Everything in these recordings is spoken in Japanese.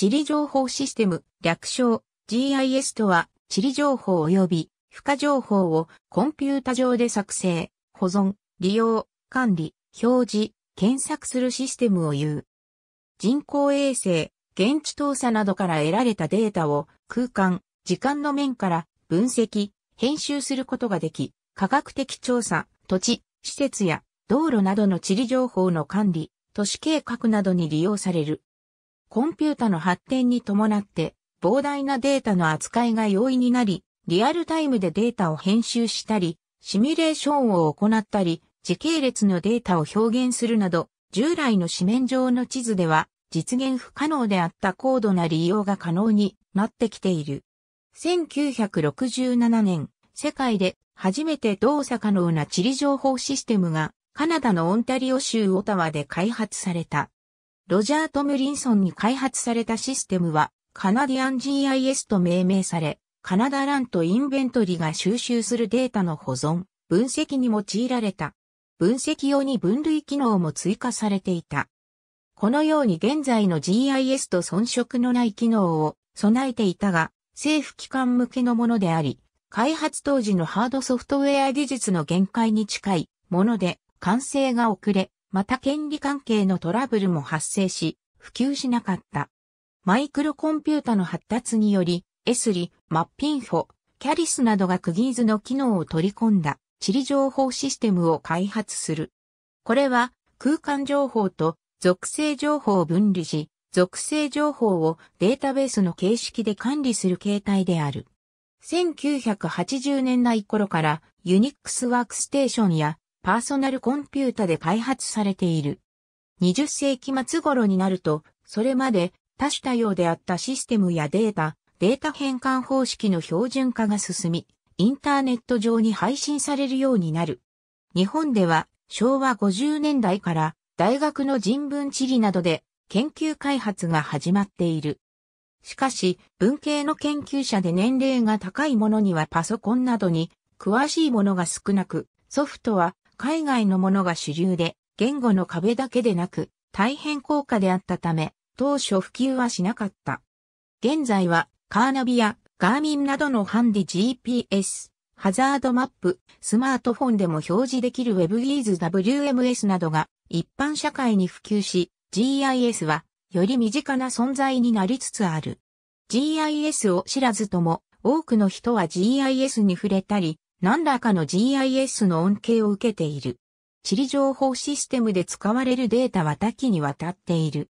地理情報システム、略称 GIS とは、地理情報及び、付加情報をコンピュータ上で作成、保存、利用、管理、表示、検索するシステムを言う。人工衛星、現地調査などから得られたデータを空間、時間の面から分析、編集することができ、科学的調査、土地、施設や道路などの地理情報の管理、都市計画などに利用される。コンピュータの発展に伴って膨大なデータの扱いが容易になり、リアルタイムでデータを編集したり、シミュレーションを行ったり、時系列のデータを表現するなど、従来の紙面上の地図では実現不可能であった高度な利用が可能になってきている。1967年、世界で初めて動作可能な地理情報システムがカナダのオンタリオ州オタワで開発された。ロジャー・トムリンソンに開発されたシステムは、カナディアン GIS と命名され、カナダランとインベントリが収集するデータの保存、分析に用いられた。分析用に分類機能も追加されていた。このように現在の GIS と遜色のない機能を備えていたが、政府機関向けのものであり、開発当時のハードソフトウェア技術の限界に近いもので、完成が遅れ、また権利関係のトラブルも発生し、普及しなかった。マイクロコンピュータの発達により、エスリ、マッピンフォ、キャリスなどがクギーズの機能を取り込んだ地理情報システムを開発する。これは空間情報と属性情報を分離し、属性情報をデータベースの形式で管理する形態である。1980年代頃からユニックスワークステーションやパーソナルコンピュータで開発されている。20世紀末頃になると、それまで多種多様であったシステムやデータ、データ変換方式の標準化が進み、インターネット上に配信されるようになる。日本では昭和50年代から大学の人文地理などで研究開発が始まっている。しかし、文系の研究者で年齢が高い者にはパソコンなどに詳しいものが少なく、ソフトは海外のものが主流で、言語の壁だけでなく、大変高価であったため、当初普及はしなかった。現在は、カーナビやガーミンなどのハンディ GPS、ハザードマップ、スマートフォンでも表示できる WebEase WMS などが一般社会に普及し、GIS はより身近な存在になりつつある。GIS を知らずとも多くの人は GIS に触れたり、何らかの GIS の恩恵を受けている。地理情報システムで使われるデータは多岐にわたっている。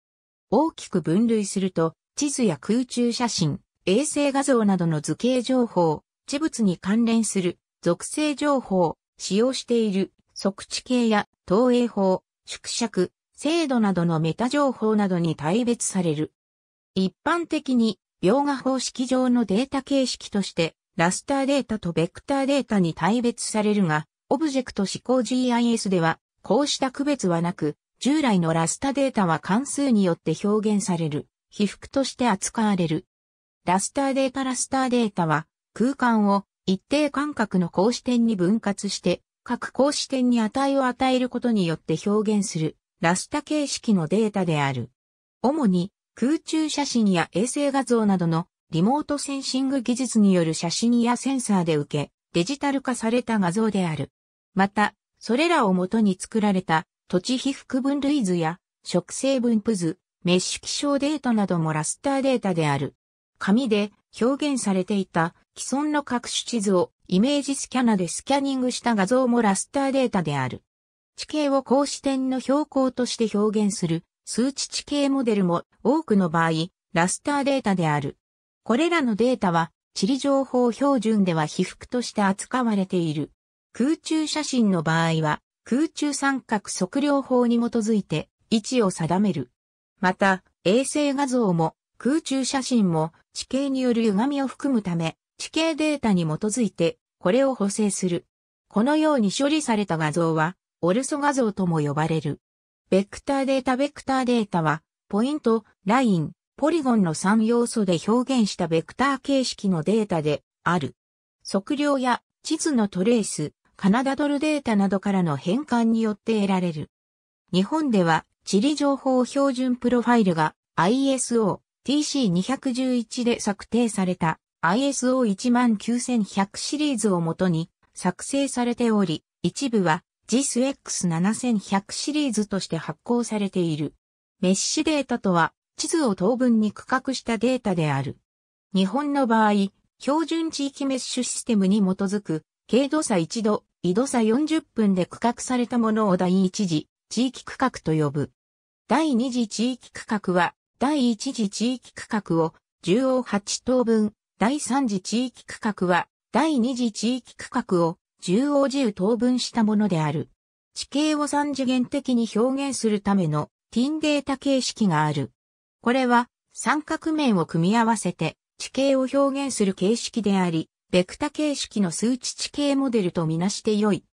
大きく分類すると、地図や空中写真、衛星画像などの図形情報、地物に関連する属性情報、使用している測地系や投影法、縮尺、精度などのメタ情報などに対別される。一般的に、描画方式上のデータ形式としてラスターデータとベクターデータに対別されるが、オブジェクト指向 GIS では、こうした区別はなく、従来のラスタデータは関数によって表現される、被覆として扱われる。ラスターデータラスターデータは、空間を一定間隔の格子点に分割して、各格子点に値を与えることによって表現する、ラスタ形式のデータである。主に、空中写真や衛星画像などのリモートセンシング技術による写真やセンサーで受け、デジタル化された画像である。また、それらをもとに作られた土地被覆分類図や植生分布図、メッシュ気象データなどもラスターデータである。紙で表現されていた既存の各種地図をイメージスキャナでスキャニングした画像もラスターデータである。地形を格子点の標高として表現する数値地形モデルも多くの場合、ラスターデータである。これらのデータは、地理情報標準では被覆として扱われている。空中写真の場合は、空中三角測量法に基づいて位置を定める。また、衛星画像も空中写真も地形による歪みを含むため、地形データに基づいてこれを補正する。このように処理された画像は、オルソ画像とも呼ばれる。ベクターデータベクターデータは、ポイント、ライン、ポリゴンの3要素で表現したベクター形式のデータである。測量や地図のトレース、カナダドルデータなどからの変換によって得られる。日本では地理情報標準プロファイルが ISO TC211 で策定された ISO19100 シリーズをもとに作成されており、一部は JISX7100 シリーズとして発行されている。メッシュデータとは地図を等分に区画したデータである。日本の場合、標準地域メッシュシステムに基づく、経度差1度、緯度差40分で区画されたものを第1次地域区画と呼ぶ。第二次地域区画は、第1次地域区画を中央8等分、第3次地域区画は、第二次地域区画を中央10等分したものである。地形を3次元的に表現するためのティンデータ形式がある。これは三角面を組み合わせて地形を表現する形式であり、ベクタ形式の数値地形モデルとみなして良い。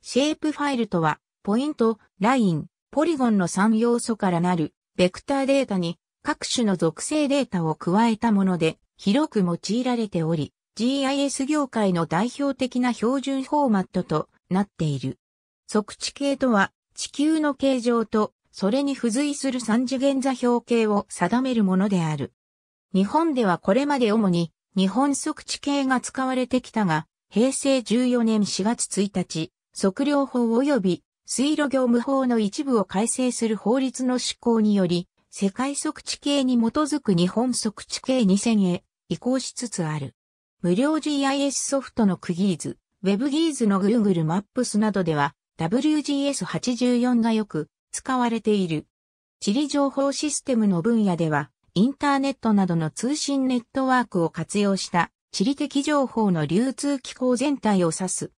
シェイプファイルとは、ポイント、ライン、ポリゴンの3要素からなる、ベクターデータに各種の属性データを加えたもので、広く用いられており、GIS 業界の代表的な標準フォーマットとなっている。測地形とは、地球の形状とそれに付随する三次元座標系を定めるものである。日本ではこれまで主に日本測地系が使われてきたが、平成14年4月1日、測量法及び水路業務法の一部を改正する法律の施行により、世界測地系に基づく日本測地系2000へ移行しつつある。無料 GIS ソフトのクギーズ、ウェブギーズの Google マップスなどでは WGS84 がよく使われている。地理情報システムの分野では、インターネットなどの通信ネットワークを活用した地理的情報の流通機構全体を指す。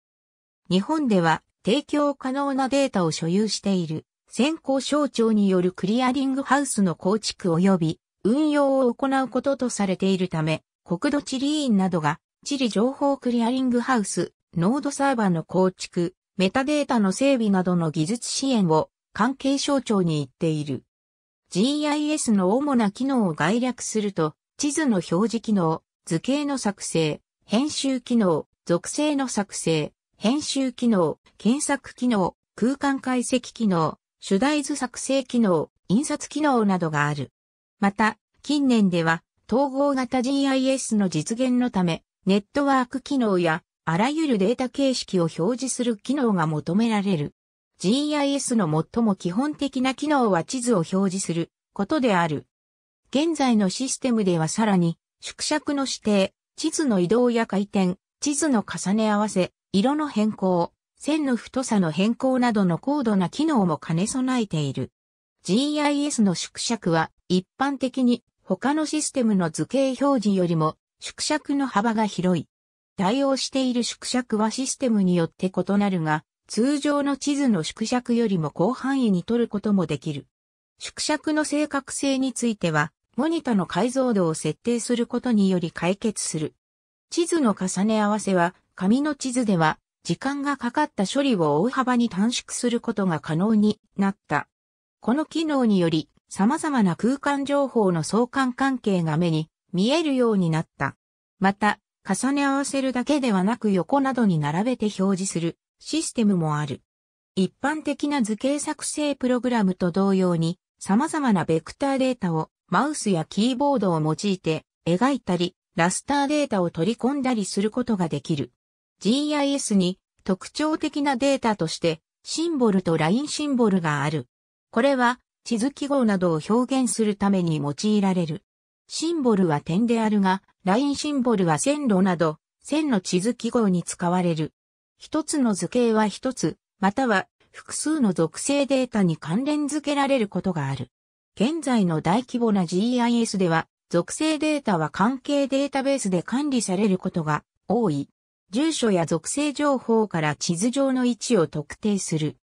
日本では提供可能なデータを所有している先行省庁によるクリアリングハウスの構築及び運用を行うこととされているため、国土地理院などが地理情報クリアリングハウス、ノードサーバーの構築、メタデータの整備などの技術支援を関係省庁に行っている。GIS の主な機能を概略すると、地図の表示機能、図形の作成、編集機能、属性の作成、編集機能、検索機能、空間解析機能、主題図作成機能、印刷機能などがある。また、近年では、統合型 GIS の実現のため、ネットワーク機能や、あらゆるデータ形式を表示する機能が求められる。GIS の最も基本的な機能は地図を表示することである。現在のシステムではさらに、縮尺の指定、地図の移動や回転、地図の重ね合わせ、色の変更、線の太さの変更などの高度な機能も兼ね備えている。GIS の縮尺は一般的に他のシステムの図形表示よりも縮尺の幅が広い。対応している縮尺はシステムによって異なるが、通常の地図の縮尺よりも広範囲に取ることもできる。縮尺の正確性については、モニタの解像度を設定することにより解決する。地図の重ね合わせは、紙の地図では、時間がかかった処理を大幅に短縮することが可能になった。この機能により、様々な空間情報の相関関係が目に見えるようになった。また、重ね合わせるだけではなく横などに並べて表示する。システムもある。一般的な図形作成プログラムと同様に、様々なベクターデータをマウスやキーボードを用いて描いたり、ラスターデータを取り込んだりすることができる。GIS に特徴的なデータとしてシンボルとラインシンボルがある。これは地図記号などを表現するために用いられる。シンボルは点であるが、ラインシンボルは線路など、線の地図記号に使われる。一つの図形は一つ、または複数の属性データに関連付けられることがある。現在の大規模な GIS では、属性データは関係データベースで管理されることが多い。住所や属性情報から地図上の位置を特定する。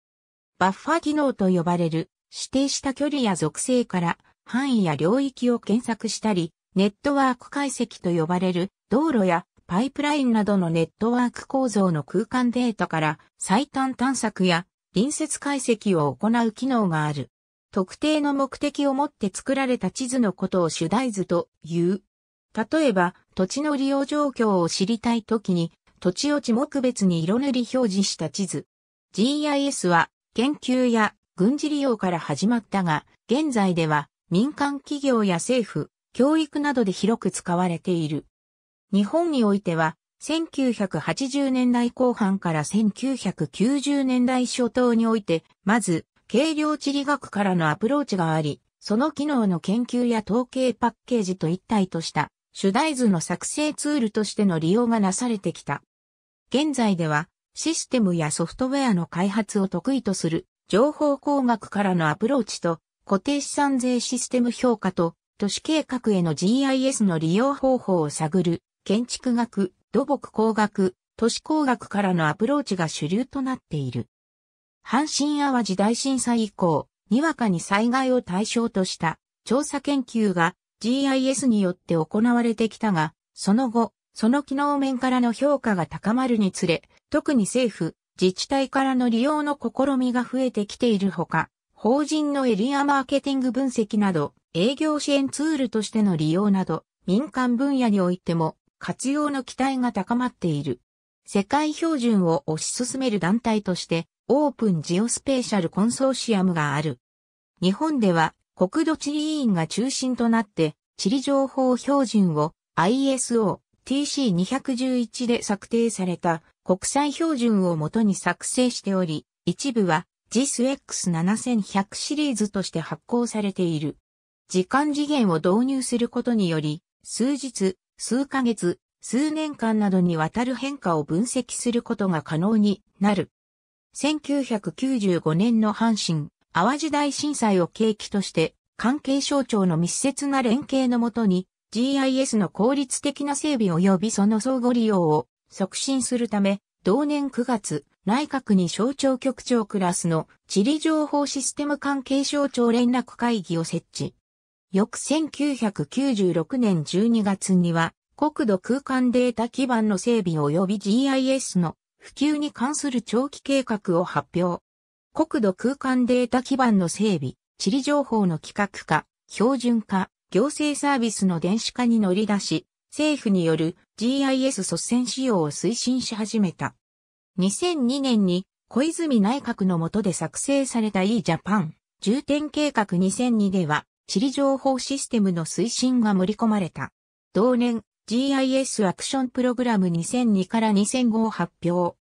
バッファ機能と呼ばれる指定した距離や属性から範囲や領域を検索したり、ネットワーク解析と呼ばれる道路やパイプラインなどのネットワーク構造の空間データから最短探索や隣接解析を行う機能がある。特定の目的を持って作られた地図のことを主題図という。例えば、土地の利用状況を知りたいときに、土地を地目別に色塗り表示した地図。GIS は研究や軍事利用から始まったが、現在では民間企業や政府、教育などで広く使われている。日本においては、1980年代後半から1990年代初頭において、まず、軽量地理学からのアプローチがあり、その機能の研究や統計パッケージと一体とした主題図の作成ツールとしての利用がなされてきた。現在ではシステムやソフトウェアの開発を得意とする情報工学からのアプローチと固定資産税システム評価と都市計画への GIS の利用方法を探る建築学、土木工学、都市工学からのアプローチが主流となっている。阪神淡路大震災以降、にわかに災害を対象とした調査研究が GIS によって行われてきたが、その後、その機能面からの評価が高まるにつれ、特に政府、自治体からの利用の試みが増えてきているほか、法人のエリアマーケティング分析など、営業支援ツールとしての利用など、民間分野においても活用の期待が高まっている。世界標準を推し進める団体として、オープンジオスペーシャルコンソーシアムがある。日本では、国土地理委員が中心となって、地理情報標準を ISO TC211 で策定された国際標準をもとに作成しており、一部は GISX7100 シリーズとして発行されている。時間次元を導入することにより、数日、数ヶ月、数年間などにわたる変化を分析することが可能になる。1995年の阪神、淡路大震災を契機として、関係省庁の密接な連携のもとに、GIS の効率的な整備及びその相互利用を促進するため、同年9月、内閣に省庁局長クラスの地理情報システム関係省庁連絡会議を設置。翌1996年12月には、国土空間データ基盤の整備及び GIS の普及に関する長期計画を発表。国土空間データ基盤の整備、地理情報の規格化、標準化、行政サービスの電子化に乗り出し、政府による GIS 率先使用を推進し始めた。2002年に小泉内閣の下で作成された e ジャパン重点計画2002では地理情報システムの推進が盛り込まれた。同年、GIS アクションプログラム2002から2005を発表。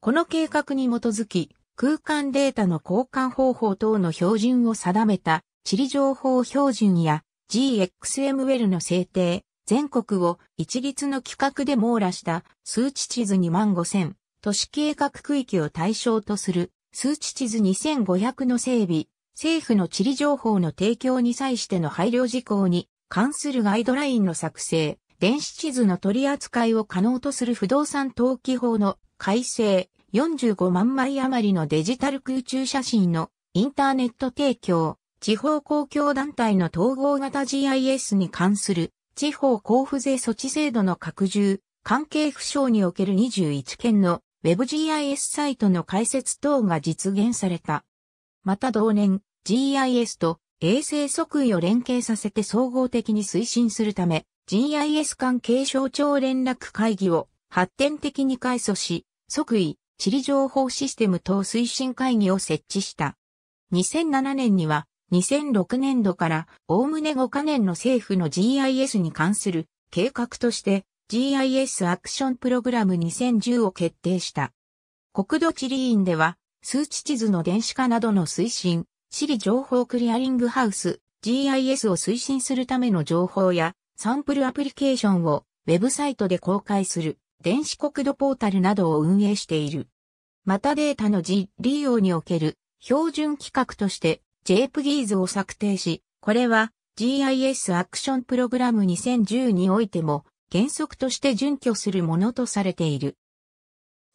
この計画に基づき、空間データの交換方法等の標準を定めた地理情報標準や GXML の制定、全国を一律の規格で網羅した数値地図2万5000、都市計画区域を対象とする数値地図2500の整備、政府の地理情報の提供に際しての配慮事項に関するガイドラインの作成、電子地図の取り扱いを可能とする不動産登記法の改正、45万枚余りのデジタル空中写真のインターネット提供、地方公共団体の統合型 GIS に関する地方交付税措置制度の拡充、関係府省における21件の WebGIS サイトの開設等が実現された。また同年、GIS と衛星即位を連携させて総合的に推進するため、GIS 関係省庁連絡会議を発展的に改組し、即位、地理情報システム等推進会議を設置した。2007年には、2006年度から、おおむね5カ年の政府の GIS に関する計画として、GIS アクションプログラム2010を決定した。国土地理院では、数値地図の電子化などの推進、地理情報クリアリングハウス、GIS を推進するための情報や、サンプルアプリケーションをウェブサイトで公開する電子国土ポータルなどを運営している。またデータの実利用における標準規格として JPGs を策定し、これは GIS アクションプログラム2010においても原則として準拠するものとされている。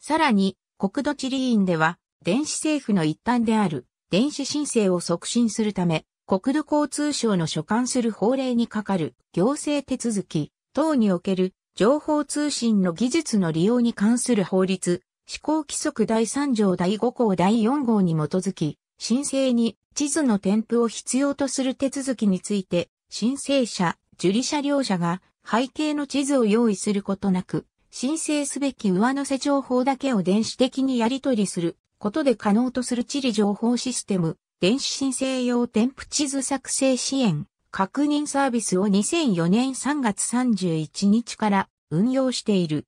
さらに国土地理院では電子政府の一端である電子申請を促進するため、国土交通省の所管する法令に係る行政手続き等における情報通信の技術の利用に関する法律、施行規則第3条第5項第4号に基づき、申請に地図の添付を必要とする手続きについて、申請者、受理者両者が背景の地図を用意することなく、申請すべき上乗せ情報だけを電子的にやり取りすることで可能とする地理情報システム、電子申請用添付地図作成支援、確認サービスを2004年3月31日から運用している。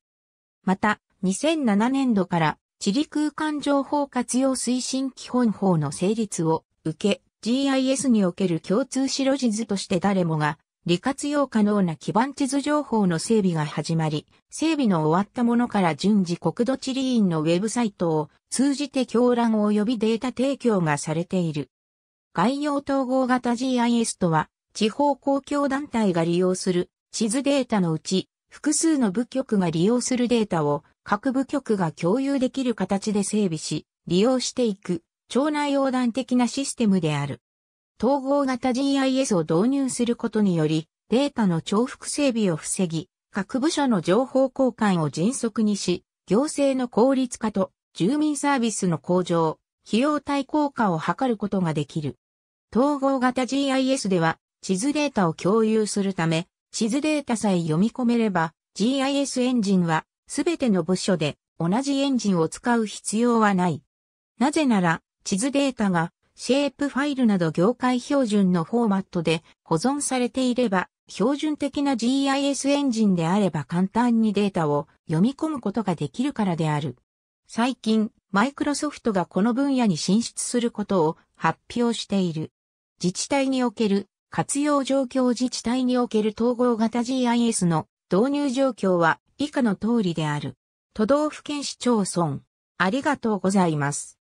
また、2007年度から地理空間情報活用推進基本法の成立を受け、GIS における共通白地図として誰もが利活用可能な基盤地図情報の整備が始まり、整備の終わったものから順次国土地理院のウェブサイトを通じて狂乱及びデータ提供がされている。概要統合型 GIS とは、地方公共団体が利用する地図データのうち、複数の部局が利用するデータを各部局が共有できる形で整備し、利用していく、町内横断的なシステムである。統合型 GIS を導入することにより、データの重複整備を防ぎ、各部署の情報交換を迅速にし、行政の効率化と住民サービスの向上、費用対効果を図ることができる。統合型 GIS では、地図データを共有するため、地図データさえ読み込めれば、GIS エンジンは、すべての部署で同じエンジンを使う必要はない。なぜなら、地図データがシェイプファイルなど業界標準のフォーマットで保存されていれば、標準的な GIS エンジンであれば簡単にデータを読み込むことができるからである。最近、マイクロソフトがこの分野に進出することを発表している。自治体における活用状況自治体における統合型 GIS の導入状況は以下の通りである。都道府県市町村。ありがとうございます。